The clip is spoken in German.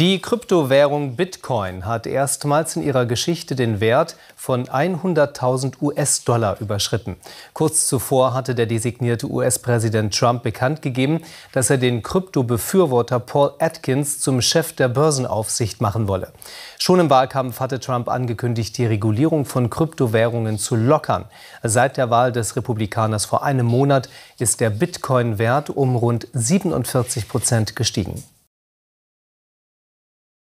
Die Kryptowährung Bitcoin hat erstmals in ihrer Geschichte den Wert von 100.000 US-Dollar überschritten. Kurz zuvor hatte der designierte US-Präsident Trump bekannt gegeben, dass er den Kryptobefürworter Paul Atkins zum Chef der Börsenaufsicht machen wolle. Schon im Wahlkampf hatte Trump angekündigt, die Regulierung von Kryptowährungen zu lockern. Seit der Wahl des Republikaners vor einem Monat ist der Bitcoin-Wert um rund 47 Prozent gestiegen.